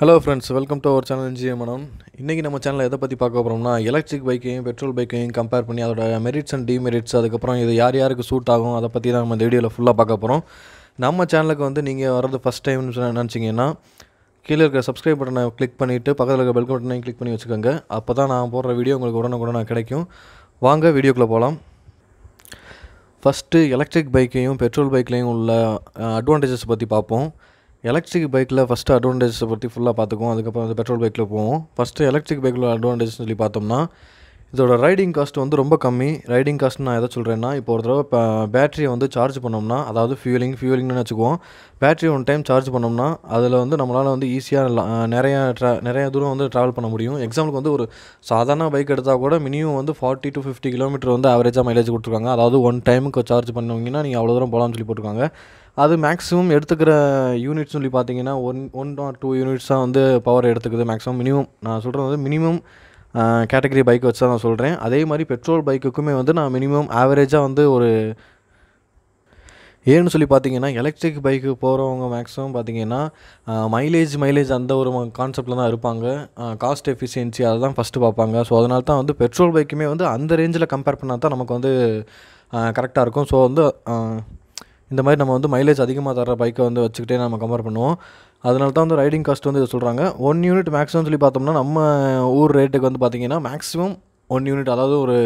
hello friends welcome to our channel G M இன்றைக்கி நம்ம சேனலில் எதை பற்றி பார்க்க போகிறோம்னா எலக்ட்ரிக் பைக்கையும் பெட்ரோல் பைக்கையும் கம்பேர் பண்ணி அதோட மெரிட்ஸ் அண்ட் டிமெரிட்ஸ் அதுக்கப்புறம் இது யார் யாருக்கு சூட் ஆகும் அதை பற்றி தான் நம்ம இந்த வீடியோவில் ஃபுல்லாக பார்க்க போகிறோம் நம்ம சேனலுக்கு வந்து நீங்கள் வர்றது ஃபஸ்ட் டைம்னு நினச்சிங்கன்னா கீழே இருக்கிற சப்ஸ்கிரைப் பட்டனை கிளிக் பண்ணிவிட்டு பக்கத்தில் இருக்கிற பெல் பட்டனையும் கிளிக் பண்ணி வச்சுக்கோங்க அப்போ தான் நான் போடுற வீடியோ உங்களுக்கு உடனுக்குடனே கிடைக்கும் வாங்க வீடியோக்குள்ளே போகலாம் ஃபஸ்ட்டு எலக்ட்ரிக் பைக்கையும் பெட்ரோல் பைக்லேயும் உள்ள அட்வான்டேஜஸ் பற்றி பார்ப்போம் எலக்ட்ரிக் பைக்கில் ஃபஸ்ட்டு அட்வான்டேஜஸை பற்றி ஃபுல்லாக பார்த்துக்குவோம் அதுக்கப்புறம் வந்து பெட்ரோல் பைக்கில் போவோம் ஃபஸ்ட்டு எலக்ட்ரிக் பைக்கில் அட்வான்டேஜ்னு சொல்லி பார்த்தோம்னா இதோட ரைடிங் காஸ்ட் வந்து ரொம்ப கம்மி ரைடிங் காஸ்ட் நான் எதை சொல்கிறேன்னா இப்போ ஒரு தடவை இப்போ பேட்டரியை வந்து சார்ஜ் பண்ணோம்னா அதாவது ஃபியூலிங் ஃபியூலிங்னு வச்சுக்குவோம் பேட்டரி ஒன் டைம் சார்ஜ் பண்ணோம்னா அதில் வந்து நம்மளால் வந்து ஈஸியாக நிறையா ட்ரா நிறையா தூரம் வந்து ட்ராவல் பண்ண முடியும் எக்ஸாம்பிளுக்கு வந்து ஒரு சாதாரண பைக் எடுத்தால் கூட மினிமம் வந்து ஃபார்ட்டி டு ஃபிஃப்டி கிலோமீட்டர் வந்து ஆவரேஜாக மைலேஜ் கொடுத்துருக்காங்க அதாவது ஒன் டைமுக்கு சார்ஜ் பண்ணுவீங்கன்னா நீங்கள் அவ்வளோ தூரம் போகலாம்னு சொல்லி போட்டிருக்காங்க அது மேக்ஸிமம் எடுத்துக்கிற யூனிட்ஸ் சொல்லி பார்த்தீங்கன்னா ஒன் ஒன் ஆர் டூ யூனிட்ஸாக வந்து பவர் எடுத்துக்குது மேக்ஸிமம் மினிமம் நான் சொல்கிறது வந்து மினிமம் கேட்டகரி பைக் வச்சு தான் நான் சொல்கிறேன் அதே மாதிரி பெட்ரோல் பைக்குக்குமே வந்து நான் மினிமம் ஆவரேஜாக வந்து ஒரு ஏன்னு சொல்லி பார்த்தீங்கன்னா எலக்ட்ரிக் பைக்கு போகிறவங்க மேக்ஸிமம் பார்த்தீங்கன்னா மைலேஜ் மைலேஜ் அந்த ஒரு கான்செப்டில் தான் இருப்பாங்க காஸ்ட் எஃபிஷியன்சி அதை தான் ஃபஸ்ட்டு பார்ப்பாங்க ஸோ அதனால தான் வந்து பெட்ரோல் பைக்குமே வந்து அந்த ரேஞ்சில் கம்பேர் பண்ணால் தான் நமக்கு வந்து கரெக்டாக இருக்கும் ஸோ வந்து இந்த மாதிரி நம்ம வந்து மைலேஜ் அதிகமாக தர பைக்கை வந்து வச்சுக்கிட்டே நம்ம கம்பேர் பண்ணுவோம் அதனால தான் வந்து ரைடிங் காஸ்ட் வந்து இதை சொல்கிறாங்க ஒன் யூனிட் மேக்ஸிமம் சொல்லி பார்த்தோம்னா நம்ம ஊர் ரேட்டுக்கு வந்து பார்த்திங்கன்னா மேக்ஸிமம் ஒன் யூனிட் அதாவது ஒரு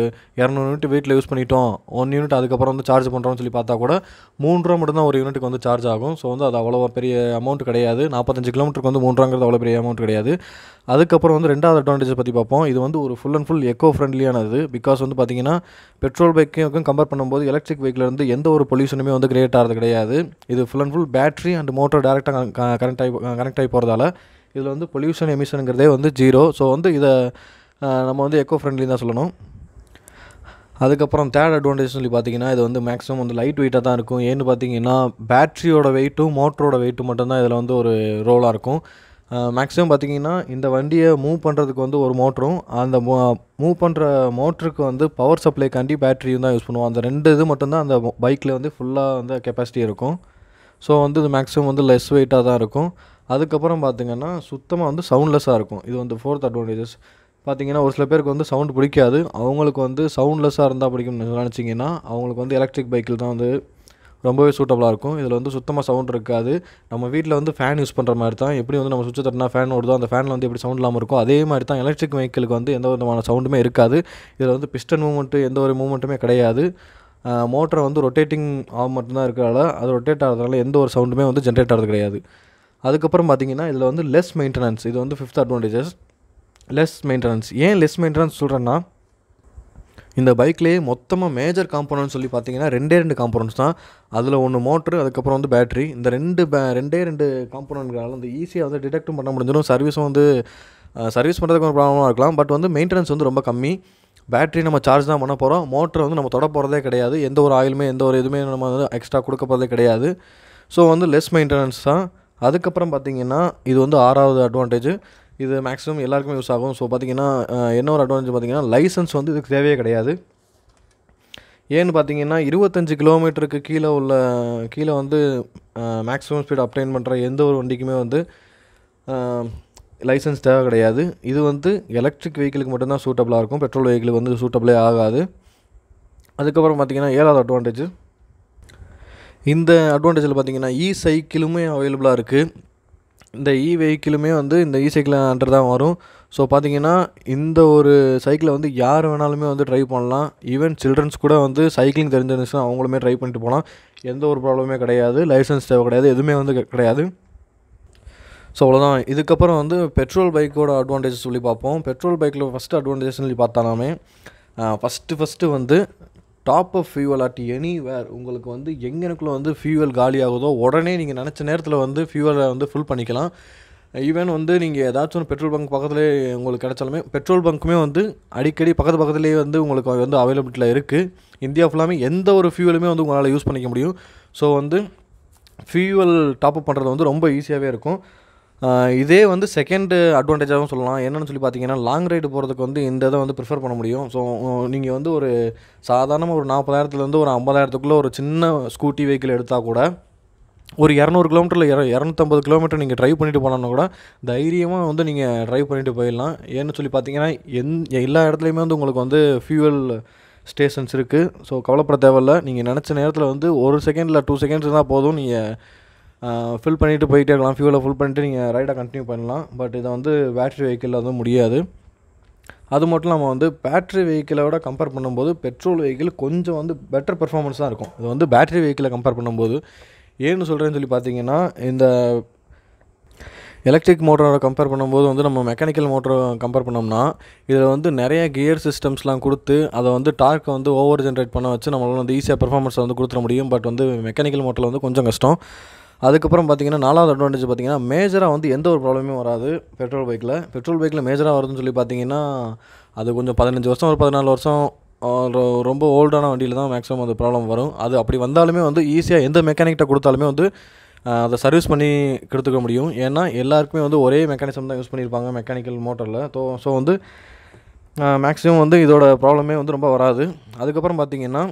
இரநூறு யூனிட் வீட்டில் யூஸ் பண்ணிட்டோம் ஒன் யூனிட் அதுக்கப்புறம் வந்து சார்ஜ் பண்ணுறோம்னு சொல்லி பார்த்தா கூட மூன்றுரூவா மட்டும்தான் ஒரு யூனிட்டுக்கு வந்து சார்ஜ் ஆகும் ஸோ வந்து அது அவ்வளோவா பெரிய அமௌண்ட் கிடையாது நாற்பத்தஞ்சு கிலோமீட்டருக்கு வந்து மூன்றாங்கிறது அவ்வளோ பெரிய அமௌண்ட் கிடையாது அதுக்கப்புறம் வந்து ரெண்டாவது அட்வான்டேஜ் பற்றி பார்ப்போம் இது வந்து ஒரு ஃபுல் அண்ட் ஃபுல் எக்கோ ஃப்ரெண்ட்லியானது பிகாஸ் வந்து பார்த்திங்கன்னா பெட்ரோல் பைக்கையும் கம்பேர் பண்ணும்போது எலக்ட்ரிக் வெஹிக்கிலேருந்து எந்த ஒரு பொல்யூஷனுமே வந்து கிரியேட் ஆகிறது கிடையாது இது full and full battery and motor டேரெக்டாக கனெக்ட் ஆகி கனெக்ட் ஆகி போகிறதால இதில் வந்து பொல்யூஷன் எமிஷனுங்கிறதே வந்து ஜீரோ ஸோ வந்து இதை நம்ம வந்து எக்கோ ஃப்ரெண்ட்லி தான் சொல்லணும் அதுக்கப்புறம் தேர்ட் அட்வான்டேஜ்னு சொல்லி பார்த்தீங்கன்னா இது வந்து மேக்ஸிமம் வந்து லைட் வெயிட்டாக தான் இருக்கும் ஏன்னு பார்த்தீங்கன்னா பேட்ரியோட வெயிட்டும் மோட்டரோட வெயிட்டும் மட்டும்தான் இதில் வந்து ஒரு ரோலாக இருக்கும் மேக்ஸிமம் பார்த்திங்கன்னா இந்த வண்டியை மூவ் பண்ணுறதுக்கு வந்து ஒரு மோட்டரும் அந்த மூவ் பண்ணுற மோட்டருக்கு வந்து பவர் சப்ளைக்காண்டி பேட்டரியும் தான் யூஸ் பண்ணுவோம் அந்த ரெண்டு இது மட்டும்தான் அந்த பைக்கில் வந்து ஃபுல்லாக வந்து கெப்பாசிட்டி இருக்கும் ஸோ வந்து இது மேக்ஸிமம் வந்து லெஸ் வெயிட்டாக தான் இருக்கும் அதுக்கப்புறம் பார்த்திங்கன்னா சுத்தமாக வந்து சவுண்ட்லெஸ்ஸாக இருக்கும் இது வந்து ஃபோர்த் அட்வான்டேஜஸ் பார்த்திங்கன்னா ஒரு சில பேருக்கு வந்து சவுண்ட் பிடிக்காது அவங்களுக்கு வந்து சவுண்ட்லெஸ்ஸாக இருந்தால் பிடிக்கும்னு நினச்சிங்கன்னா அவங்களுக்கு வந்து எலக்ட்ரிக் பைக்கில் தான் வந்து ரொம்பவே சூட்டபுளாக இருக்கும் இதில் வந்து சுத்தமாக சவுண்ட் இருக்காது நம்ம வீட்டில் வந்து ஃபேன் யூஸ் பண்ணுற மாதிரி தான் எப்படி வந்து நம்ம சுவிட்ச் தட்டினா ஃபேன் ஓடுதோ அந்த ஃபேனில் வந்து எப்படி சவுண்ட் இல்லாமல் இருக்கும் அதே மாதிரி தான் எலக்ட்ரிக் வெஹிக்கிளுக்கு வந்து எந்த விதமான சவுண்டுமே இருக்காது இதில் வந்து பிஸ்டன் மூவ்மெண்ட்டு எந்த ஒரு மூவ்மெண்ட்டுமே கிடையாது மோட்டரை வந்து ரொட்டேட்டிங் ஆக மட்டும்தான் இருக்கிறதால அது ரொட்டேட் ஆகிறதுனால எந்த ஒரு சவுண்டுமே வந்து ஜென்ரேட் ஆகிறது கிடையாது அதுக்கப்புறம் பார்த்திங்கன்னா இதில் வந்து லெஸ் மெயின்டெனன்ஸ் இது வந்து ஃபிஃப்த் அட்வான்டேஜஸ் லெஸ் மெயின்டெனன்ஸ் ஏன் லெஸ் மெயின்டெனன்ஸ் சொல்கிறேன்னா இந்த பைக்லேயே மொத்தமாக மேஜர் காம்பனன்ட் சொல்லி பார்த்தீங்கன்னா ரெண்டே ரெண்டு காம்பனன்ட்ஸ் தான் அதில் ஒன்று மோட்ரு அதுக்கப்புறம் வந்து பேட்ரி இந்த ரெண்டு பே ரெண்டே ரெண்டு காம்பனண்ட்களால் வந்து ஈஸியாக வந்து டிடெக்டும் பண்ண முடிஞ்சிடும் சர்வீஸும் வந்து சர்வீஸ் பண்ணுறதுக்கு ஒரு ப்ராப்ளமாக இருக்கலாம் பட் வந்து மெயின்டெனன்ஸ் வந்து ரொம்ப கம்மி பேட்ரி நம்ம சார்ஜ் தான் பண்ண போகிறோம் மோட்டர் வந்து நம்ம தொட போகிறதே கிடையாது எந்த ஒரு ஆயிலுமே எந்த ஒரு இதுவுமே நம்ம வந்து எக்ஸ்ட்ரா கொடுக்க போகிறதே கிடையாது ஸோ வந்து லெஸ் மெயின்டெனன்ஸ் தான் அதுக்கப்புறம் பார்த்திங்கன்னா இது வந்து ஆறாவது அட்வான்டேஜ் இது மேக்ஸிமம் எல்லாருக்குமே யூஸ் ஆகும் ஸோ பார்த்திங்கன்னா என்ன ஒரு அட்வான்டேஜ் பார்த்திங்கன்னா லைசன்ஸ் வந்து இதுக்கு தேவையே கிடையாது ஏன்னு பார்த்தீங்கன்னா இருபத்தஞ்சி கிலோமீட்டருக்கு கீழே உள்ள கீழே வந்து மேக்ஸிமம் ஸ்பீட் அப்டைன் பண்ணுற எந்த ஒரு வண்டிக்குமே வந்து லைசன்ஸ் தேவை கிடையாது இது வந்து எலக்ட்ரிக் வெஹிக்கிளுக்கு மட்டும்தான் சூட்டபிளாக இருக்கும் பெட்ரோல் வெஹிக்கிளுக்கு வந்து சூட்டபிளே ஆகாது அதுக்கப்புறம் பார்த்திங்கன்னா ஏழாவது அட்வான்டேஜ் இந்த அட்வான்டேஜில் பார்த்திங்கன்னா இ சைக்கிளுமே அவைலபிளாக இருக்குது இந்த இ வெஹிக்கிளுமே வந்து இந்த இ சைக்கிள் அண்டர் தான் வரும் ஸோ பார்த்தீங்கன்னா இந்த ஒரு சைக்கிளை வந்து யார் வேணாலுமே வந்து ட்ரைவ் பண்ணலாம் ஈவன் சில்ட்ரன்ஸ் கூட வந்து சைக்கிளிங் தெரிஞ்சிருந்துச்சுன்னா அவங்களுமே ட்ரை பண்ணிட்டு போகலாம் எந்த ஒரு ப்ராப்ளமே கிடையாது லைசன்ஸ் தேவை கிடையாது எதுவுமே வந்து கிடையாது ஸோ அவ்வளோதான் இதுக்கப்புறம் வந்து பெட்ரோல் பைக்கோட அட்வான்டேஜஸ் சொல்லி பார்ப்போம் பெட்ரோல் பைக்கில் ஃபஸ்ட்டு அட்வான்டேஜஸ் சொல்லி பார்த்தாலுமே ஃபஸ்ட்டு ஃபஸ்ட்டு வந்து top of fuel at anywhere உங்களுக்கு வந்து எங்கேனுக்குள்ளே வந்து ஃபியூவல் காலி ஆகுதோ உடனே நீங்கள் நினச்ச நேரத்தில் வந்து ஃபியூவலை வந்து ஃபில் பண்ணிக்கலாம் ஈவன் வந்து நீங்கள் ஏதாச்சும் ஒரு பெட்ரோல் பங்க் பக்கத்துலேயே உங்களுக்கு கிடச்சாலுமே பெட்ரோல் பங்க்குமே வந்து அடிக்கடி பக்கத்து பக்கத்துலேயே வந்து உங்களுக்கு வந்து அவைலபிளில் இருக்குது இந்தியா ஃபுல்லாமே எந்த ஒரு ஃபியூவலுமே வந்து உங்களால் யூஸ் பண்ணிக்க முடியும் ஸோ வந்து ஃபியூவல் டாப்அப் பண்ணுறது வந்து ரொம்ப ஈஸியாகவே இருக்கும் இதே வந்து செகண்ட் அட்வான்டேஜாகவும் சொல்லலாம் என்னென்னு சொல்லி பார்த்தீங்கன்னா லாங் ரைடு போகிறதுக்கு வந்து இந்த இதை வந்து ப்ரிஃபர் பண்ண முடியும் ஸோ நீங்கள் வந்து ஒரு சாதாரணமாக ஒரு நாற்பதாயிரத்துலேருந்து ஒரு ஐம்பதாயிரத்துக்குள்ளே ஒரு சின்ன ஸ்கூட்டி வெஹிக்கிள் எடுத்தால் கூட ஒரு இரநூறு கிலோமீட்டரில் இர இரநூத்தம்பது கிலோமீட்டர் நீங்கள் ட்ரைவ் பண்ணிட்டு போனோன்னா கூட தைரியமாக வந்து நீங்கள் ட்ரைவ் பண்ணிட்டு போயிடலாம் ஏன்னு சொல்லி பார்த்தீங்கன்னா எந் எல்லா இடத்துலையுமே வந்து உங்களுக்கு வந்து ஃபியூவல் ஸ்டேஷன்ஸ் இருக்குது ஸோ கவலைப்பட தேவையில்ல நீங்கள் நினச்ச நேரத்தில் வந்து ஒரு செகண்டில் டூ செகண்ட்ஸ் தான் போதும் நீங்கள் ஃபில் பண்ணிவிட்டு போயிட்டே இருக்கலாம் ஃபியூவில் ஃபுல் பண்ணிட்டு நீங்கள் ரைடாக கண்டினியூ பண்ணலாம் பட் இதை வந்து பேட்ரி வெஹிக்கிளில் வந்து முடியாது அது மட்டும் இல்லாமல் வந்து பேட்ரி வெஹிக்கிளை விட கம்பேர் பண்ணும்போது பெட்ரோல் வெஹிக்கிள் கொஞ்சம் வந்து பெட்டர் பெர்ஃபார்மன்ஸ் தான் இருக்கும் இது வந்து பேட்ரி வெஹிக்கிளை கம்பேர் பண்ணும்போது ஏன்னு சொல்கிறேன்னு சொல்லி பார்த்தீங்கன்னா இந்த எலக்ட்ரிக் மோட்டரோட கம்பேர் பண்ணும்போது வந்து நம்ம மெக்கானிக்கல் மோட்டரை கம்பேர் பண்ணோம்னா இதில் வந்து நிறைய கியர் சிஸ்டம்ஸ்லாம் கொடுத்து அதை வந்து டார்க்கை வந்து ஓவர் ஜென்ரேட் பண்ண வச்சு நம்மளால் வந்து ஈஸியாக பெர்ஃபார்மன்ஸை வந்து கொடுத்துட முடியும் பட் வந்து மெக்கானிக்கல் மோட்டரில் வந்து கொஞ்சம் கஷ்டம் அதுக்கப்புறம் பார்த்தீங்கன்னா நாலாவது அட்வான்டேஜ் பார்த்தீங்கன்னா மேஜராக வந்து எந்த ஒரு ப்ராப்ளமே வராது பெட்ரோல் பைக்கில் பெட்ரோல் பைக்கில் மேஜராக வருதுன்னு சொல்லி பார்த்தீங்கன்னா அது கொஞ்சம் பதினஞ்சு வருஷம் ஒரு பதினாலு வருஷம் ரொம்ப ஓல்டான வண்டியில் தான் மேக்ஸிமம் அந்த ப்ராப்ளம் வரும் அது அப்படி வந்தாலுமே வந்து ஈஸியாக எந்த மெக்கானிக்கிட்ட கொடுத்தாலுமே வந்து அதை சர்வீஸ் பண்ணி கொடுத்துக்க முடியும் ஏன்னா எல்லாருக்குமே வந்து ஒரே மெக்கானிசம் தான் யூஸ் பண்ணியிருப்பாங்க மெக்கானிக்கல் மோட்டரில் ஸோ ஸோ வந்து மேக்ஸிமம் வந்து இதோட ப்ராப்ளமே வந்து ரொம்ப வராது அதுக்கப்புறம் பார்த்திங்கன்னா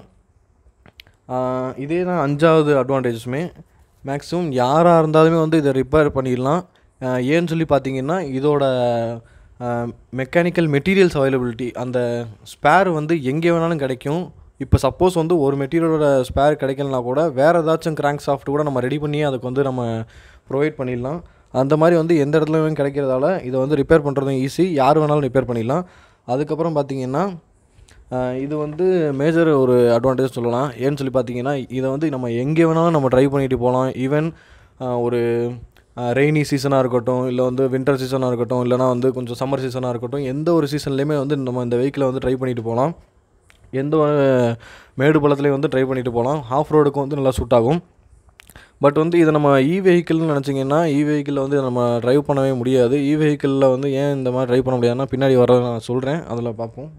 இதே தான் அஞ்சாவது அட்வான்டேஜஸுமே மேக்ஸிமம் யாராக இருந்தாலுமே வந்து இதை ரிப்பேர் பண்ணிடலாம் ஏன்னு சொல்லி பார்த்தீங்கன்னா இதோட மெக்கானிக்கல் மெட்டீரியல்ஸ் அவைலபிலிட்டி அந்த ஸ்பேர் வந்து எங்கே வேணாலும் கிடைக்கும் இப்போ சப்போஸ் வந்து ஒரு மெட்டீரியலோட ஸ்பேர் கிடைக்கலனா கூட வேறு ஏதாச்சும் கிராங்க் சாஃப்ட் கூட நம்ம ரெடி பண்ணி அதுக்கு வந்து நம்ம ப்ரொவைட் பண்ணிடலாம் அந்த மாதிரி வந்து எந்த இடத்துலையும் கிடைக்கிறதால இதை வந்து ரிப்பேர் பண்ணுறதும் ஈஸி யார் வேணாலும் ரிப்பேர் பண்ணிடலாம் அதுக்கப்புறம் பார்த்திங்கன்னா இது வந்து மேஜர் ஒரு அட்வான்டேஜ் சொல்லலாம் ஏன்னு சொல்லி பார்த்தீங்கன்னா இதை வந்து நம்ம எங்கே வேணாலும் நம்ம ட்ரை பண்ணிட்டு போகலாம் ஈவன் ஒரு ரெய்னி சீசனாக இருக்கட்டும் இல்லை வந்து வின்டர் சீசனாக இருக்கட்டும் இல்லைனா வந்து கொஞ்சம் சம்மர் சீசனாக இருக்கட்டும் எந்த ஒரு சீசன்லேயுமே வந்து நம்ம இந்த வெஹிக்கிளை வந்து ட்ரை பண்ணிட்டு போகலாம் எந்த மேடு பழத்துலேயும் வந்து ட்ரை பண்ணிட்டு போகலாம் ஆஃப் ரோடுக்கும் வந்து நல்லா சூட் ஆகும் பட் வந்து இதை நம்ம இ வெஹிக்கிள்னு நினச்சிங்கன்னா இ வெஹிக்கிளில் வந்து நம்ம ட்ரைவ் பண்ணவே முடியாது இ வெஹிக்கிளில் வந்து ஏன் இந்த மாதிரி ட்ரைவ் பண்ண முடியாதுன்னா பின்னாடி வர நான் சொல்கிறேன் அதில் பார்ப்போம்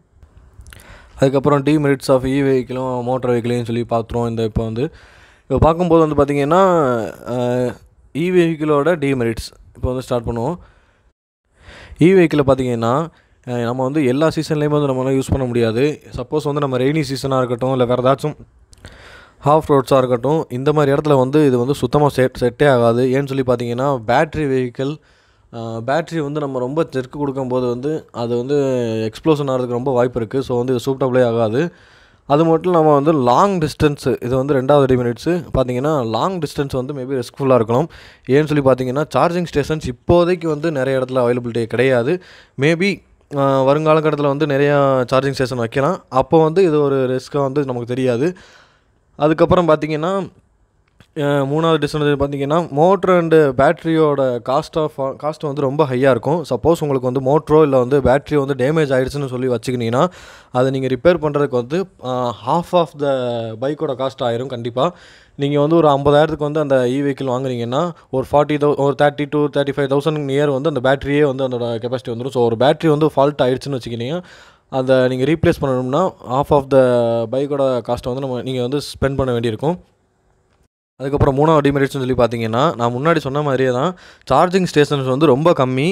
அதுக்கப்புறம் டிமெரிட்ஸ் ஆஃப் இ வெஹிக்கிளும் மோட்டர் வெஹிக்கிளையும் சொல்லி பார்த்துருவோம் இந்த இப்போ வந்து இப்போ பார்க்கும்போது வந்து பார்த்திங்கன்னா இ வெஹிக்கிளோட டிமெரிட்ஸ் இப்போ வந்து ஸ்டார்ட் பண்ணுவோம் இ வெஹிக்கிளில் பார்த்திங்கன்னா நம்ம வந்து எல்லா சீசன்லேயுமே வந்து நம்மளால் யூஸ் பண்ண முடியாது சப்போஸ் வந்து நம்ம ரெய்னி சீசனாக இருக்கட்டும் இல்லை வேறு ஏதாச்சும் ஹாஃப் ரோட்ஸாக இருக்கட்டும் இந்த மாதிரி இடத்துல வந்து இது வந்து சுத்தமாக செட் செட்டே ஆகாது ஏன்னு சொல்லி பார்த்தீங்கன்னா பேட்ரி வெஹிக்கிள் பேட்ரி வந்து நம்ம ரொம்ப தெற்கு கொடுக்கும்போது வந்து அது வந்து எக்ஸ்ப்ளோஷன் ஆகிறதுக்கு ரொம்ப வாய்ப்பு இருக்குது ஸோ வந்து இது சூப்டபிளே ஆகாது அது மட்டும் நம்ம வந்து லாங் டிஸ்டன்ஸு இது வந்து ரெண்டாவது மினிட்ஸு பார்த்தீங்கன்னா லாங் டிஸ்டன்ஸ் வந்து மேபி ரிஸ்க்ஃபுல்லாக இருக்கலாம் ஏன்னு சொல்லி பார்த்தீங்கன்னா சார்ஜிங் ஸ்டேஷன்ஸ் இப்போதைக்கு வந்து நிறைய இடத்துல அவைலபிலிட்டி கிடையாது மேபி வருங்கால கட்டத்தில் வந்து நிறையா சார்ஜிங் ஸ்டேஷன் வைக்கலாம் அப்போ வந்து இது ஒரு ரிஸ்க்காக வந்து நமக்கு தெரியாது அதுக்கப்புறம் பார்த்திங்கன்னா மூணாவது டிஸ்அட்வான்டேஜ் பார்த்தீங்கன்னா மோட்ரு அண்டு பேட்ரியோட காஸ்ட் ஆஃப் காஸ்ட் வந்து ரொம்ப ஹையாக இருக்கும் சப்போஸ் உங்களுக்கு வந்து மோட்ரோ இல்லை வந்து பேட்ரி வந்து டேமேஜ் ஆகிடுச்சுன்னு சொல்லி வச்சுக்கினீங்கன்னா அதை நீங்கள் ரிப்பேர் பண்ணுறதுக்கு வந்து ஹாஃப் ஆஃப் த பைக்கோட காஸ்ட் ஆயிரும் கண்டிப்பாக நீங்கள் வந்து ஒரு ஐம்பதாயிரத்துக்கு வந்து அந்த இ வெஹிக்கிள் வாங்குறீங்கன்னா ஒரு ஃபார்ட்டி தௌ ஒரு thirty two thirty five thousand near வந்து அந்த பேட்டரியே வந்து அதோட கெப்பாசிட்டி வந்துடும் ஸோ ஒரு பேட்டரி வந்து ஃபால்ட் ஆகிடுச்சுன்னு வச்சுக்கினீங்க அதை நீங்கள் ரீப்ளேஸ் பண்ணணும்னா ஆஃப் ஆஃப் த பைக்கோட காஸ்ட்டை வந்து நம்ம நீங்கள் வந்து ஸ்பெண்ட் பண்ண வேண்டியிருக்கும் அதுக்கப்புறம் மூணாவது டிமெரிட்ஸ்னு சொல்லி பார்த்தீங்கன்னா நான் முன்னாடி சொன்ன மாதிரியே தான் சார்ஜிங் ஸ்டேஷன்ஸ் வந்து ரொம்ப கம்மி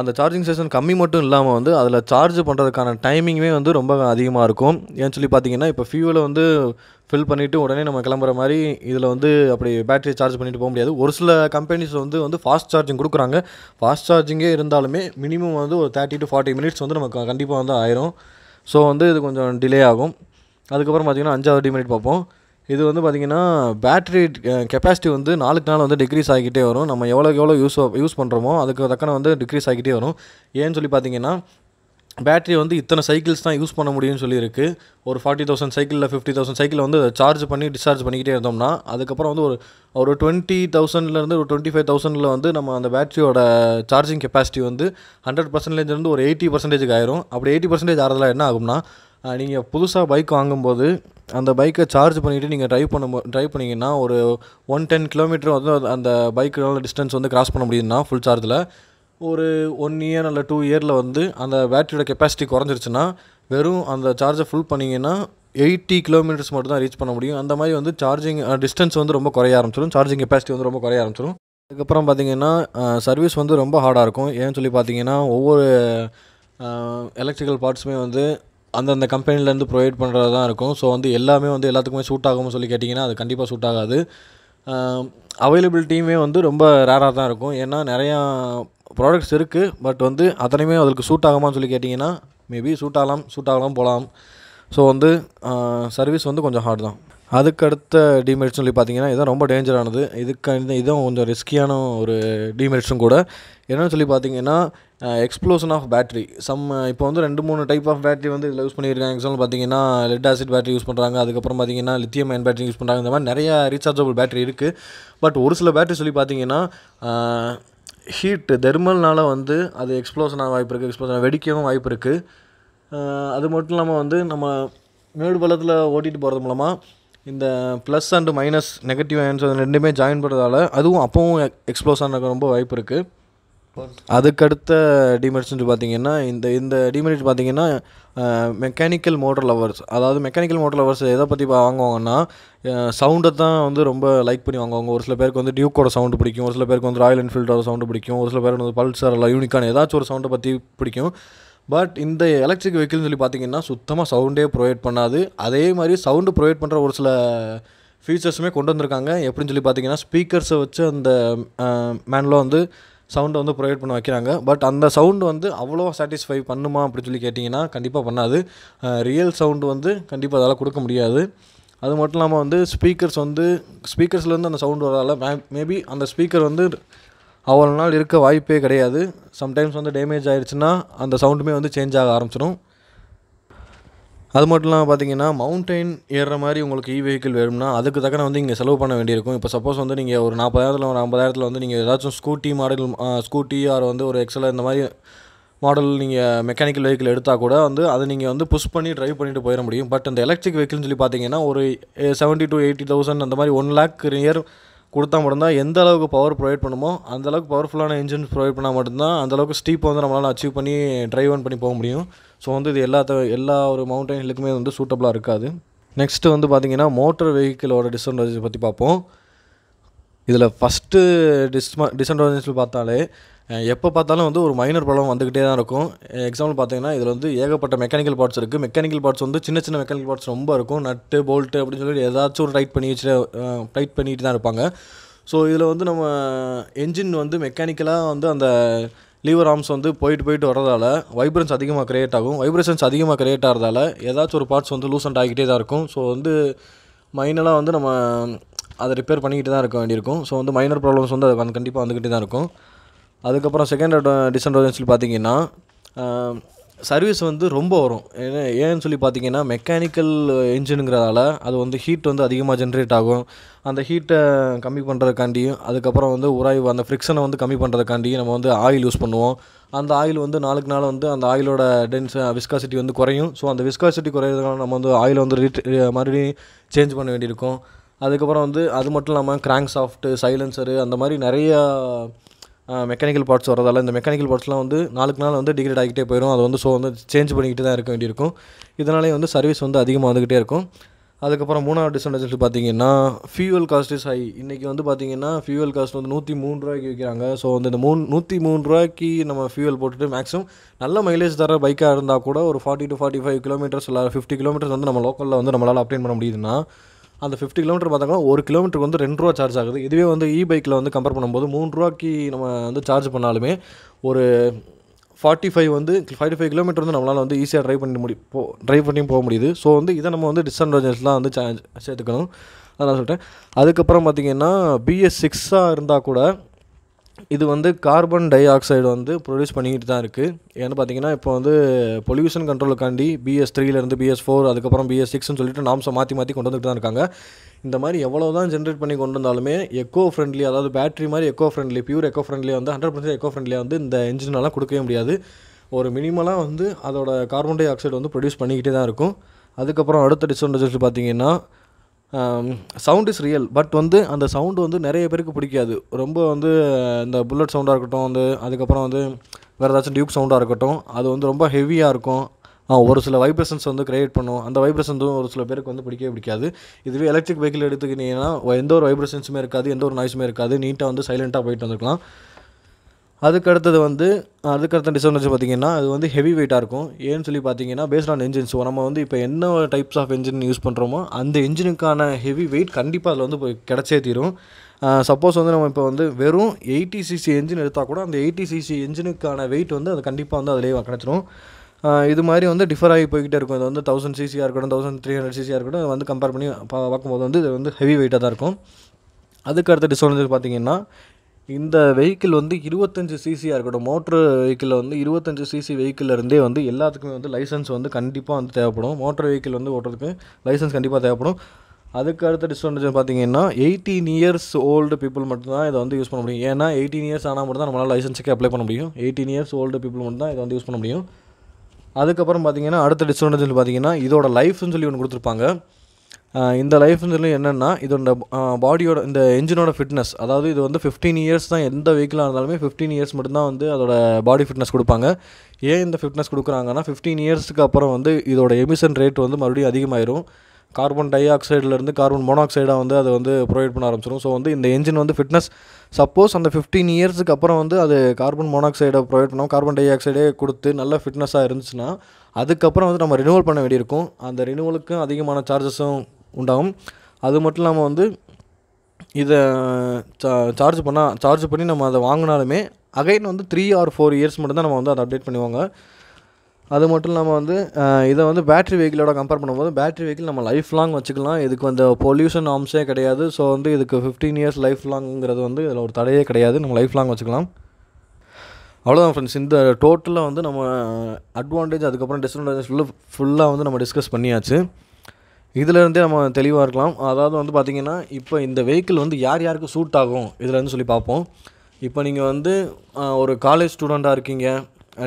அந்த சார்ஜிங் ஸ்டேஷன் கம்மி மட்டும் இல்லாமல் வந்து அதில் சார்ஜ் பண்ணுறதுக்கான டைமிங்குமே வந்து ரொம்ப அதிகமாக இருக்கும் ஏன்னு சொல்லி பார்த்தீங்கன்னா இப்போ ஃபியூவில் வந்து ஃபில் பண்ணிவிட்டு உடனே நம்ம கிளம்புற மாதிரி இதில் வந்து அப்படி பேட்டரி சார்ஜ் பண்ணிட்டு போக முடியாது ஒரு சில கம்பெனிஸ் வந்து வந்து ஃபாஸ்ட் சார்ஜிங் கொடுக்குறாங்க ஃபாஸ்ட் சார்ஜிங்கே இருந்தாலுமே மினிமம் வந்து ஒரு தேர்ட்டி டு ஃபார்ட்டி மினிட்ஸ் வந்து நமக்கு கண்டிப்பாக வந்து ஆயிரும் ஸோ வந்து இது கொஞ்சம் டிலே ஆகும் அதுக்கப்புறம் பார்த்திங்கன்னா அஞ்சாவது டிமினிட் பார்ப்போம் இது வந்து பார்த்திங்கன்னா பேட்ரி கெப்பாசிட்டி வந்து நாளுக்கு நாள் வந்து டிக்ரீஸ் ஆகிக்கிட்டே வரும் நம்ம எவ்வளோக்கு எவ்வளோ யூஸ் யூஸ் பண்ணுறோமோ அதுக்கு தக்கன வந்து டிக்ரீஸ் ஆகிக்கிட்டே வரும் ஏன்னு சொல்லி பார்த்தீங்கன்னா பேட்டரி வந்து இத்தனை சைக்கிள்ஸ் தான் யூஸ் பண்ண முடியும்னு சொல்லியிருக்கு ஒரு ஃபார்ட்டி தௌசண்ட் சைக்கிளில் ஃபிஃப்டி தௌசண்ட் சைக்கிள் வந்து சார்ஜ் பண்ணி டிஸ்சார்ஜ் பண்ணிக்கிட்டே இருந்தோம்னா அதுக்கப்புறம் வந்து ஒரு ஒரு டுவெண்ட்டி தௌசண்ட்லேருந்து ஒரு டுவெண்ட்டி ஃபைவ் தௌசண்டில் வந்து நம்ம அந்த பேட்டரியோட சார்ஜிங் கெப்பாசிட்டி வந்து ஹண்ட்ரட் பர்சன்டேஜ் ஒரு எயிட்டி பர்சன்டேஜுக்கு ஆயிரும் அப்படி எயிட்டி பர்சன்டேஜ் ஆகிறதுல என்ன ஆகும்னா நீங்கள் புதுசாக பைக் வாங்கும்போது அந்த பைக்கை சார்ஜ் பண்ணிவிட்டு நீங்கள் ட்ரைவ் பண்ணும்போ ட்ரைவ் பண்ணிங்கன்னா ஒரு ஒன் டென் கிலோமீட்டர் வந்து அந்த பைக்குனால டிஸ்டன்ஸ் வந்து கிராஸ் பண்ண முடியுதுன்னா ஃபுல் சார்ஜில் ஒரு ஒன் இயர் இல்லை டூ இயரில் வந்து அந்த பேட்டரியோட கெப்பாசிட்டி குறைஞ்சிருச்சுன்னா வெறும் அந்த சார்ஜை ஃபுல் பண்ணிங்கன்னா எயிட்டி கிலோமீட்டர்ஸ் மட்டும் தான் ரீச் பண்ண முடியும் அந்த மாதிரி வந்து சார்ஜிங் டிஸ்டன்ஸ் வந்து ரொம்ப குறைய ஆரம்பிச்சிடும் சார்ஜிங் கெப்பாசிட்டி வந்து ரொம்ப குறைய ஆரம்பிச்சிடும் அதுக்கப்புறம் பார்த்திங்கன்னா சர்வீஸ் வந்து ரொம்ப ஹார்டாக இருக்கும் ஏன்னு சொல்லி பார்த்தீங்கன்னா ஒவ்வொரு எலக்ட்ரிக்கல் பார்ட்ஸுமே வந்து அந்தந்த கம்பெனிலேருந்து ப்ரொவைட் பண்ணுறது தான் இருக்கும் ஸோ வந்து எல்லாமே வந்து எல்லாத்துக்குமே சூட் ஆகும்னு சொல்லி கேட்டிங்கன்னா அது கண்டிப்பாக சூட் ஆகாது அவைலபிலிட்டியுமே வந்து ரொம்ப ரேராக தான் இருக்கும் ஏன்னா நிறையா ப்ராடக்ட்ஸ் இருக்குது பட் வந்து அத்தனையுமே அதுக்கு சூட் ஆகுமான்னு சொல்லி கேட்டிங்கன்னா மேபி சூட் ஆகலாம் சூட் ஆகலாம் போகலாம் ஸோ வந்து சர்வீஸ் வந்து கொஞ்சம் ஹார்ட் தான் அதுக்கடுத்த டிமெரிட்ஸ் சொல்லி பார்த்தீங்கன்னா இதுதான் ரொம்ப டேஞ்சரானது இதுக்கு இதுவும் கொஞ்சம் ரிஸ்கியான ஒரு டிமெரிட்ஸும் கூட என்னென்னு சொல்லி பார்த்தீங்கன்னா எக்ஸ்ப்ளோஷன் ஆஃப் பேட்ரி சம் இப்போ வந்து ரெண்டு மூணு டைப் ஆஃப் பேட்ரி வந்து இதில் யூஸ் பண்ணியிருக்காங்க எக்ஸாம்பிள் பார்த்தீங்கன்னா லெட் ஆசிட் பேட்ரி யூஸ் பண்ணுறாங்க அதுக்கப்புறம் பார்த்தீங்கன்னா லித்தியம் அயன் பேட்டரி யூஸ் பண்ணுறாங்க இந்த மாதிரி நிறையா ரீசார்ஜபிள் பேட்டரி இருக்குது பட் ஒரு சில பேட்ரி சொல்லி பார்த்தீங்கன்னா ஹீட்டு தெர்மல்னால் வந்து அது எக்ஸ்ப்ளோஷன் ஆக வாய்ப்பு இருக்குது எக்ஸ்ப்ளோஷன் வெடிக்கவும் வாய்ப்பு இருக்குது அது மட்டும் இல்லாமல் வந்து நம்ம மேடு பள்ளத்தில் ஓட்டிகிட்டு போகிறது மூலமாக இந்த plus and minus negative ions அது ரெண்டுமே ஜாயின் பண்ணுறதால அதுவும் அப்போவும் எக்ஸ்ப்ளோஸ் ஆனக்கு ரொம்ப வாய்ப்பு இருக்குது அதுக்கடுத்த டிமெரிட்ஸ் பார்த்தீங்கன்னா இந்த இந்த டிமெரிட் பார்த்தீங்கன்னா மெக்கானிக்கல் மோட்டர் லவர்ஸ் அதாவது மெக்கானிக்கல் மோட்டர் லவர்ஸ் எதை பற்றி வாங்குவாங்கன்னா சவுண்டை தான் வந்து ரொம்ப லைக் பண்ணி வாங்குவாங்க ஒரு சில பேருக்கு வந்து டியூக்கோட சவுண்டு பிடிக்கும் ஒரு சில பேருக்கு வந்து ராயல் என்ஃபீல்டோட சவுண்டு பிடிக்கும் ஒரு சில பேருக்கு வந்து பல்சர் யூனிக்கான ஏதாச்சும் ஒரு சவுண்டை பற்றி பிடிக்கும் பட் இந்த எலக்ட்ரிக் வெஹிக்கிள்னு சொல்லி பார்த்தீங்கன்னா சுத்தமாக சவுண்டே ப்ரொவைட் பண்ணாது அதே மாதிரி சவுண்டு ப்ரொவைட் பண்ணுற ஒரு சில ஃபீச்சர்ஸுமே கொண்டு வந்திருக்காங்க எப்படின்னு சொல்லி பார்த்தீங்கன்னா ஸ்பீக்கர்ஸை வச்சு அந்த மேனில் வந்து சவுண்டை வந்து ப்ரொவைட் பண்ண வைக்கிறாங்க பட் அந்த சவுண்டு வந்து அவ்வளோ சாட்டிஸ்ஃபை பண்ணுமா அப்படின்னு சொல்லி கேட்டிங்கன்னா கண்டிப்பாக பண்ணாது ரியல் சவுண்டு வந்து கண்டிப்பாக அதால் கொடுக்க முடியாது அது மட்டும் இல்லாமல் வந்து ஸ்பீக்கர்ஸ் வந்து ஸ்பீக்கர்ஸ்லேருந்து அந்த சவுண்டு வரதால மேபி அந்த ஸ்பீக்கர் வந்து அவ்வளோ நாள் இருக்க வாய்ப்பே கிடையாது சம்டைம்ஸ் வந்து டேமேஜ் ஆகிடுச்சுன்னா அந்த சவுண்டுமே வந்து சேஞ்ச் ஆக ஆரம்பிச்சிடும் அது மட்டும் இல்லாமல் பார்த்தீங்கன்னா மவுண்டெயின் ஏறுற மாதிரி உங்களுக்கு இ வெஹிக்கிள் வேணும்னா அதுக்கு தக்கன வந்து இங்கே செலவு பண்ண வேண்டியிருக்கும் இப்போ சப்போஸ் வந்து நீங்கள் ஒரு நாற்பதாயிரத்தில் ஒரு ஐம்பதாயிரத்தில் வந்து நீங்கள் ஏதாச்சும் ஸ்கூட்டி மாடல் ஸ்கூட்டி ஆர் வந்து ஒரு எக்ஸல் இந்த மாதிரி மாடல் நீங்கள் மெக்கானிக்கல் வெஹிக்கிள் எடுத்தால் கூட வந்து அதை நீங்கள் வந்து புஷ் பண்ணி ட்ரைவ் பண்ணிவிட்டு போயிட முடியும் பட் அந்த எலக்ட்ரிக் வெஹிக்கிள்னு சொல்லி பார்த்தீங்கன்னா ஒரு செவன்ட்டி டு எயிட்டி தௌசண்ட் அந்த மாதிரி ஒன் லேக் நியர் கொடுத்தா மட்டும்தான் எந்த அளவுக்கு பவர் ப்ரொவைட் பண்ணுமோ அந்த அளவுக்கு பவர்ஃபுல்லான இன்ஜின்ஸ் ப்ரொவைட் பண்ணால் மட்டும்தான் அந்தளவுக்கு ஸ்டீப் வந்து நம்மளால் அச்சீவ் பண்ணி ட்ரைவ் ஆன் பண்ணி போக முடியும் ஸோ வந்து இது எல்லாத்த எல்லா ஒரு மவுண்டன் ஹில்லுக்குமே வந்து சூட்டபுளாக இருக்காது நெக்ஸ்ட்டு வந்து பார்த்திங்கன்னா மோட்டர் வெஹிக்கிளோட டிஸ்அட்வான்டேஜ் பற்றி பார்ப்போம் இதில் ஃபஸ்ட்டு டிஸ்மா டிஸ்அட்வான்டேஜ் பார்த்தாலே எப்போ பார்த்தாலும் வந்து ஒரு மைனர் ப்ராப்ளம் வந்துக்கிட்டே தான் இருக்கும் எக்ஸாம்பிள் பார்த்தீங்கன்னா இதில் வந்து ஏகப்பட்ட மெக்கானிக்கல் பார்ட்ஸ் இருக்குது மெக்கானிக்கல் பார்ட்ஸ் வந்து சின்ன சின்ன மெக்கானிக்கல் பார்ட்ஸ் ரொம்ப இருக்கும் நட்டு போல்ட்டு அப்படின்னு சொல்லி ஏதாச்சும் ஒரு டைட் பண்ணி வச்சு டைட் பண்ணிட்டு தான் இருப்பாங்க ஸோ இதில் வந்து நம்ம என்ஜின் வந்து மெக்கானிக்கலாக வந்து அந்த லீவர் ஆர்ம்ஸ் வந்து போயிட்டு போயிட்டு வரதால வைப்ரன்ஸ் அதிகமாக க்ரியேட் ஆகும் வைப்ரேஷன்ஸ் அதிகமாக க்ரியேட் ஆகிறதால ஏதாச்சும் ஒரு பார்ட்ஸ் வந்து லூசன்ட் ஆகிக்கிட்டே தான் இருக்கும் ஸோ வந்து மைனலாக வந்து நம்ம அதை ரிப்பேர் பண்ணிக்கிட்டு தான் இருக்க வேண்டியிருக்கும் ஸோ வந்து மைனர் ப்ராப்ளம்ஸ் வந்து அது கண்டிப்பாக வந்துக்கிட்டே தான் இருக்கும் அதுக்கப்புறம் செகண்ட் டிஸ்அட்வான்டேஜ் பார்த்தீங்கன்னா சர்வீஸ் வந்து ரொம்ப வரும் ஏன்னா ஏன்னு சொல்லி பார்த்தீங்கன்னா மெக்கானிக்கல் இன்ஜினுங்கிறதால அது வந்து ஹீட் வந்து அதிகமாக ஜென்ரேட் ஆகும் அந்த ஹீட்டை கம்மி பண்ணுறதுக்காண்டியும் அதுக்கப்புறம் வந்து உராய்வு அந்த ஃப்ரிக்ஷனை வந்து கம்மி பண்ணுறதுக்காண்டியும் நம்ம வந்து ஆயில் யூஸ் பண்ணுவோம் அந்த ஆயில் வந்து நாளுக்கு நாள் வந்து அந்த ஆயிலோட டென்ஸ் விஸ்காசிட்டி வந்து குறையும் ஸோ அந்த விஸ்காசிட்டி குறையிறதுனால நம்ம வந்து ஆயிலை வந்து மறுபடியும் சேஞ்ச் பண்ண வேண்டியிருக்கும் அதுக்கப்புறம் வந்து அது மட்டும் இல்லாமல் கிராங்க் சாஃப்ட்டு சைலன்சரு அந்த மாதிரி நிறையா மெக்கானிக்கல் பார்ட்ஸ் வரதால் இந்த மெக்கானிக்கல் பார்ட்ஸ்லாம் வந்து நாளுக்கு நாள் வந்து டிகிரேட் ஆகிட்டே போயிடும் அது வந்து ஸோ வந்து சேஞ்ச் பண்ணிக்கிட்டு தான் இருக்க வேண்டியிருக்கும் இதனாலே வந்து சர்வீஸ் வந்து அதிகமாக வந்துக்கிட்டே இருக்கும் அதுக்கப்புறம் மூணாவது டிஸ்அட்வான்டேஜ் பார்த்தீங்கன்னா ஃபியூவல் காஸ்ட் இஸ் ஹை இன்றைக்கி வந்து பார்த்தீங்கன்னா ஃபியூவல் காஸ்ட் வந்து நூற்றி மூணு ரூபாய்க்கு விற்கிறாங்க ஸோ வந்து இந்த மூணு நூற்றி மூணு ரூபாய்க்கு நம்ம ஃபியூவல் போட்டுட்டு மேக்ஸிமம் நல்ல மைலேஜ் தர பைக்காக இருந்தால் கூட ஒரு forty to forty five kilometres இல்லை ஃபிஃப்டி கிலோமீட்டர்ஸ் வந்து நம்ம லோக்கலில் வந்து நம்மளால் அப்டேன் பண்ண முடியுதுன்னா அந்த ஃபிஃப்டி கிலோமீட்டர் பார்த்தாங்கன்னா ஒரு கிலோமீட்டருக்கு வந்து ரெண்டு ரூபா சார்ஜ் ஆகுது இதுவே வந்து இ பைக்கில் வந்து கம்பேர் பண்ணும்போது மூணு ரூபாய்க்கு நம்ம வந்து சார்ஜ் பண்ணாலுமே ஒரு ஃபார்ட்டி ஃபைவ் வந்து ஃபார்ட்டி ஃபைவ் கிலோமீட்டர் வந்து நம்மளால் வந்து ஈஸியாக ட்ரைவ் பண்ணி முடி போ ட்ரைவ் பண்ணி போக முடியுது ஸோ வந்து இதை நம்ம வந்து டிஸ்அட்வான்டேஜஸ்லாம் வந்து சேர்த்துக்கணும் அதான் சொல்லிட்டேன் அதுக்கப்புறம் பார்த்திங்கன்னா பிஎஸ் சிக்ஸாக இருந்தால் கூட இது வந்து கார்பன் டை ஆக்சைடு வந்து ப்ரொடியூஸ் பண்ணிக்கிட்டு தான் இருக்குது ஏன்னு பார்த்தீங்கன்னா இப்போ வந்து பொல்யூஷன் கண்ட்ரோலுக்காண்டி பிஎஸ் த்ரீலேருந்து பிஎஸ் ஃபோர் அதுக்கப்புறம் பிஎஸ் சிக்ஸ்னு சொல்லிட்டு நாம்ஸை மாற்றி மாற்றி கொண்டு வந்துட்டு தான் இருக்காங்க இந்த மாதிரி எவ்வளோ தான் ஜென்ரேட் பண்ணி கொண்டு வந்தாலுமே எக்கோ ஃப்ரெண்ட்லி அதாவது பேட்டரி மாதிரி eco friendly pure eco friendly வந்து ஹண்ட்ரட் பர்சன்ட் எக்கோ ஃப்ரெண்ட்லியாக வந்து இந்த இன்ஜினாலாம் கொடுக்கவே முடியாது ஒரு மினிமலாக வந்து அதோட கார்பன் டை ஆக்சைடு வந்து ப்ரொடியூஸ் பண்ணிக்கிட்டே தான் இருக்கும் அதுக்கப்புறம் அடுத்த டிஸ்அட்வான்டேஜஸ் பார்த்தீங்கன்னா சவுண்ட் இஸ் ரியல் பட் வந்து அந்த சவுண்டு வந்து நிறைய பேருக்கு பிடிக்காது ரொம்ப வந்து இந்த புல்லட் சவுண்டாக இருக்கட்டும் வந்து அதுக்கப்புறம் வந்து வேறு ஏதாச்சும் டியூப் சவுண்டாக இருக்கட்டும் அது வந்து ரொம்ப ஹெவியாக இருக்கும் ஒரு சில வைப்ரேஷன்ஸ் வந்து க்ரியேட் பண்ணும் அந்த வைப்ரேஷன் ஒரு சில பேருக்கு வந்து பிடிக்கவே பிடிக்காது இதுவே எலக்ட்ரிக் வெஹிக்கிள் எடுத்துக்கிட்டிங்கன்னா எந்த ஒரு வைப்ரேஷன்ஸுமே இருக்காது எந்த ஒரு நாய்ஸுமே இருக்காது நீட்டாக வந்து சைலண்ட்டாக போயிட்டு வந்துருக்கலாம் அதுக்கடுத்தது வந்து அதுக்கு அடுத்த பார்த்திங்கன்னா அது வந்து ஹெவி வெயிட்டாக இருக்கும் ஏன்னு சொல்லி பார்த்தீங்கன்னா பேஸ்ட் ஆன் என்ஜின்ஸ் நம்ம வந்து இப்போ என்ன டைப்ஸ் ஆஃப் என்ஜின் யூஸ் பண்ணுறோமோ அந்த என்ஜினுக்கான ஹெவி வெயிட் கண்டிப்பாக அதில் வந்து கிடச்சே தீரும் சப்போஸ் வந்து நம்ம இப்போ வந்து வெறும் எயிட்டி சிசி என்ஜின் எடுத்தால் கூட அந்த எயிட்டி சிசி என்ஜினுக்கான வெயிட் வந்து அது கண்டிப்பாக வந்து அதிலே கிடச்சிரும் இது மாதிரி வந்து டிஃபர் ஆகி போய்கிட்டே இருக்கும் இது வந்து தௌசண்ட் சிசியாக இருக்கட்டும் தௌசண்ட் த்ரீ ஹண்ட்ரட் சிசியாக இருக்கட்டும் வந்து கம்பேர் பண்ணி பார்க்கும்போது வந்து இது வந்து ஹெவி வெயிட்டாக தான் இருக்கும் அதுக்கு அடுத்த டிஸ்அட்வான்டேஜ் பார்த்திங்கன்னா இந்த வெஹிக்கிள் வந்து இருபத்தஞ்சி சிசியாக இருக்கட்டும் மோட்ரு வெஹிக்கிளில் வந்து இருபத்தஞ்சி சிசி வெஹிக்கிள்லேருந்தே வந்து எல்லாத்துக்குமே வந்து லைசன்ஸ் வந்து கண்டிப்பாக வந்து தேவைப்படும் மோட்ரு வெஹிக்கிள் வந்து ஓட்டுறதுக்கு லைசன்ஸ் கண்டிப்பாக தேவைப்படும் அதுக்கு அடுத்த டிஸ்அட்வான்டேஜ் பார்த்தீங்கன்னா எயிட்டீன் இயர்ஸ் ஓல்டு பீப்புள் மட்டும்தான் இதை வந்து யூஸ் பண்ண முடியும் ஏன்னா எயிட்டீன் இயர்ஸ் ஆனால் மட்டும் தான் நம்மளால் லைசன்ஸுக்கு அப்ளை பண்ண முடியும் எயிட்டீன் இயர்ஸ் ஓல்டு பீப்புள் மட்டும் தான் இதை வந்து யூஸ் பண்ண முடியும் அதுக்கப்புறம் பார்த்தீங்கன்னா அடுத்த டிஸ்அட்வான்டேஜ் பார்த்தீங்கன்னா இதோட லைஃப்னு சொல்லி ஒன்று கொடுத்துருப்பாங்க இந்த லைஃப் இதில் என்னென்னா இதோட பாடியோட இந்த என்ஜினோட ஃபிட்னஸ் அதாவது இது வந்து ஃபிஃப்டீன் இயர்ஸ் தான் எந்த வெஹிக்கிளாக இருந்தாலுமே ஃபிஃப்டீன் இயர்ஸ் மட்டும்தான் வந்து அதோட பாடி ஃபிட்னஸ் கொடுப்பாங்க ஏன் இந்த ஃபிட்னஸ் கொடுக்குறாங்கன்னா ஃபிஃப்டீன் இயர்ஸ்க்கு அப்புறம் வந்து இதோட எமிஷன் ரேட் வந்து மறுபடியும் அதிகமாயிரும் கார்பன் டை ஆக்சைட்லேருந்து கார்பன் மோனாக்சைடாக வந்து அதை வந்து ப்ரொவைட் பண்ண ஆரம்பிச்சிடும் ஸோ வந்து இந்த என்ஜின் வந்து ஃபிட்னஸ் சப்போஸ் அந்த ஃபிஃப்டீன் இயர்ஸுக்கு அப்புறம் வந்து அது கார்பன் மோனாக்சைடை ப்ரொவைட் பண்ணாமல் கார்பன் டை ஆக்சைடே கொடுத்து நல்ல ஃபிட்னஸாக இருந்துச்சுன்னா அதுக்கப்புறம் வந்து நம்ம ரினூவல் பண்ண வேண்டியிருக்கும் அந்த ரினுவலுக்கும் அதிகமான சார்ஜஸும் உண்டாகும் அது மட்டும் இல்லாமல் வந்து இதை சா சார்ஜ் பண்ணால் சார்ஜ் பண்ணி நம்ம அதை வாங்கினாலுமே அகைன் வந்து த்ரீ ஆர் ஃபோர் இயர்ஸ் மட்டும்தான் நம்ம வந்து அதை அப்டேட் பண்ணுவாங்க அது மட்டும் இல்லாமல் வந்து இதை வந்து பேட்ரி வெஹிக்கிளோட கம்பேர் பண்ணும்போது பேட்ரி வெஹிக்கிள் நம்ம லைஃப் லாங் வச்சுக்கலாம் இதுக்கு வந்து பொல்யூஷன் ஆம்ஸே கிடையாது ஸோ வந்து இதுக்கு ஃபிஃப்டீன் இயர்ஸ் லைஃப் லாங்கிறது வந்து இதில் ஒரு தடையே கிடையாது நம்ம லைஃப் லாங் வச்சுக்கலாம் அவ்வளோதான் ஃப்ரெண்ட்ஸ் இந்த டோட்டலாக வந்து நம்ம அட்வான்டேஜ் அதுக்கப்புறம் டிஸ்அட்வான்டேஜ் ஃபுல்லாக ஃபுல்லாக வந்து நம்ம டிஸ்கஸ் பண்ணியாச்சு இதிலேருந்தே நம்ம தெளிவாக இருக்கலாம் அதாவது வந்து பார்த்திங்கன்னா இப்போ இந்த வெஹிக்கிள் வந்து யார் யாருக்கு சூட் ஆகும் இதுலேருந்து சொல்லி பார்ப்போம் இப்போ நீங்கள் வந்து ஒரு காலேஜ் ஸ்டூடெண்ட்டாக இருக்கீங்க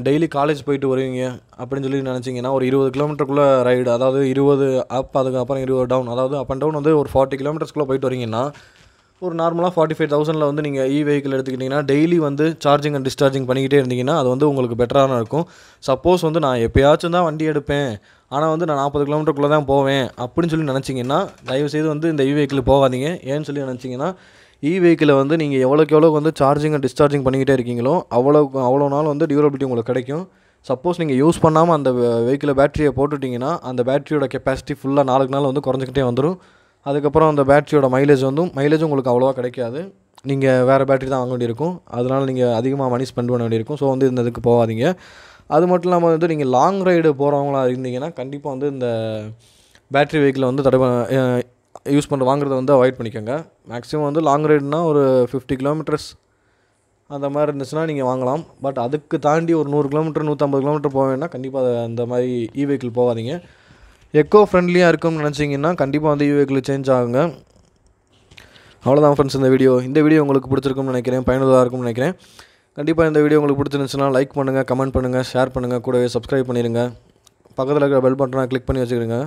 டெய்லி காலேஜ் போயிட்டு வருவீங்க அப்படின்னு சொல்லி நினச்சிங்கன்னா ஒரு இருபது கிலோமீட்டருக்குள்ளே ரைடு அதாவது இருபது அப் அதுக்கப்புறம் இருபது டவுன் அதாவது அப் அண்ட் டவுன் வந்து ஒரு ஃபார்ட்டி கிலோமீட்டர்ஸ்குள்ளே போயிட்டு வரீங்கன்னா ஒரு நார்மலாக ஃபார்ட்டி ஃபைவ் தௌசண்டில் வந்து நீங்கள் இ வெஹிக்கிள் எடுத்துக்கிட்டிங்கன்னா டெய்லி வந்து சார்ஜிங் அண்ட் டிஸ்சார்ஜிங் பண்ணிக்கிட்டே இருந்தீங்கன்னா அது வந்து உங்களுக்கு பெட்டரான இருக்கும் சப்போஸ் வந்து நான் எப்போயாச்சும் தான் வண்டி எடுப்பேன் ஆனால் வந்து நான் நாற்பது கிலோமீட்டருக்குள்ளே தான் போவேன் அப்படின்னு சொல்லி நினச்சிங்கன்னா தயவுசெய்து வந்து இந்த இ வெஹிக்கிள் போகாதீங்க ஏன்னு சொல்லி நினச்சிங்கன்னா இ வெஹிக்கிளை வந்து நீங்கள் எவ்வளோக்கு எவ்வளோ வந்து சார்ஜிங் அண்ட் டிஸ்சார்ஜிங் பண்ணிக்கிட்டே இருக்கீங்களோ அவ்வளோ அவ்வளோ நாள் வந்து டியூரபிலிட்டி உங்களுக்கு கிடைக்கும் சப்போஸ் நீங்கள் யூஸ் பண்ணாமல் அந்த வெஹிக்கிளை பேட்டரியை போட்டுட்டிங்கன்னா அந்த பேட்டரியோட கெப்பாசிட்டி ஃபுல்லாக நாளுக்கு நாள் வந்து குறைஞ்சிக்கிட்டே வந்துடும் அதுக்கப்புறம் அந்த பேட்ரியோட மைலேஜ் வந்து மைலேஜும் உங்களுக்கு அவ்வளோவா கிடைக்காது நீங்கள் வேறு பேட்ரி தான் வாங்க வேண்டியிருக்கும் அதனால் நீங்கள் அதிகமாக மணி ஸ்பெண்ட் பண்ண வேண்டியிருக்கும் ஸோ வந்து இந்த இதுக்கு போகாதீங்க அது மட்டும் இல்லாமல் வந்து நீங்கள் லாங் ரைடு போகிறவங்களா இருந்தீங்கன்னா கண்டிப்பாக வந்து இந்த பேட்ரி வெஹிக்கிளை வந்து தடை யூஸ் பண்ணுற வாங்குறத வந்து அவாய்ட் பண்ணிக்கோங்க மேக்ஸிமம் வந்து லாங் ரைடுனால் ஒரு ஃபிஃப்டி கிலோமீட்டர்ஸ் அந்த மாதிரி இருந்துச்சுன்னா நீங்கள் வாங்கலாம் பட் அதுக்கு தாண்டி ஒரு நூறு கிலோமீட்டர் நூற்றம்பது கிலோமீட்டர் போவேன்னா கண்டிப்பாக அந்த மாதிரி இ வெஹிக்கிள் போகாதீங்க எக்கோ ஃப்ரெண்ட்லியாக இருக்கும்னு நினச்சிங்கன்னா கண்டிப்பாக வந்து யூஏக்கில் சேஞ்ச் ஆகுங்க அவ்வளோதான் ஃப்ரெண்ட்ஸ் இந்த வீடியோ இந்த வீடியோ உங்களுக்கு பிடிச்சிருக்கும்னு நினைக்கிறேன் பயனுள்ளதாக இருக்கும்னு நினைக்கிறேன் கண்டிப்பாக இந்த வீடியோ உங்களுக்கு பிடிச்சிருந்துச்சுன்னா லைக் பண்ணுங்கள் கமெண்ட் பண்ணுங்கள் ஷேர் பண்ணுங்கள் கூடவே சப்ஸ்கிரைப் பண்ணிடுங்க பக்கத்தில் இருக்கிற பெல் பட்டனை கிளிக் பண்ணி வச்சுக்கிறேங்க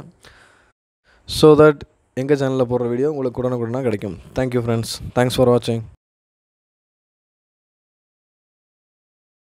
ஸோ தட் எங்கள் சேனலில் போடுற வீடியோ உங்களுக்கு உடனுக்குடனாக கிடைக்கும் தேங்க்யூ ஃப்ரெண்ட்ஸ் தேங்க்ஸ் ஃபார் வாட்சிங்